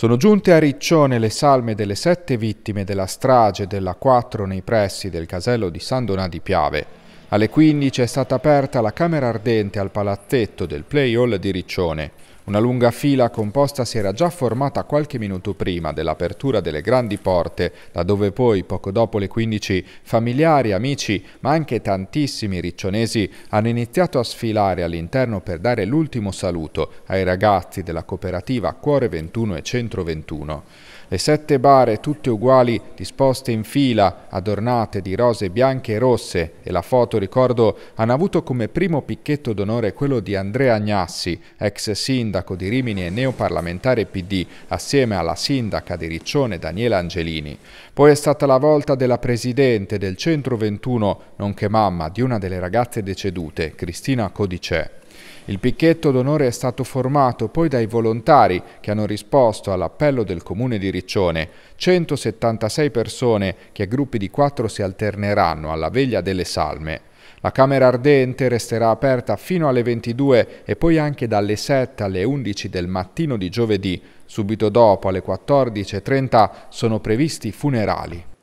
Sono giunte a Riccione le salme delle sette vittime della strage della 4 nei pressi del casello di San Donà di Piave. Alle 15 è stata aperta la camera ardente al palazzetto del Playhall di Riccione. Una lunga fila composta si era già formata qualche minuto prima dell'apertura delle grandi porte, da dove poi, poco dopo le 15, familiari, amici, ma anche tantissimi riccionesi hanno iniziato a sfilare all'interno per dare l'ultimo saluto ai ragazzi della cooperativa Cuore 21 e Centro 21. Le sette bare, tutte uguali, disposte in fila, adornate di rose bianche e rosse, e la foto, ricordo, hanno avuto come primo picchetto d'onore quello di Andrea Agnassi, ex sindaco sindaco di Rimini e neoparlamentare PD, assieme alla sindaca di Riccione Daniela Angelini. Poi è stata la volta della presidente del Centro 21, nonché mamma di una delle ragazze decedute, Cristina Codicè. Il picchetto d'onore è stato formato poi dai volontari che hanno risposto all'appello del comune di Riccione. 176 persone che a gruppi di quattro si alterneranno alla veglia delle salme. La Camera Ardente resterà aperta fino alle 22 e poi anche dalle 7 alle 11 del mattino di giovedì. Subito dopo, alle 14.30, sono previsti funerali.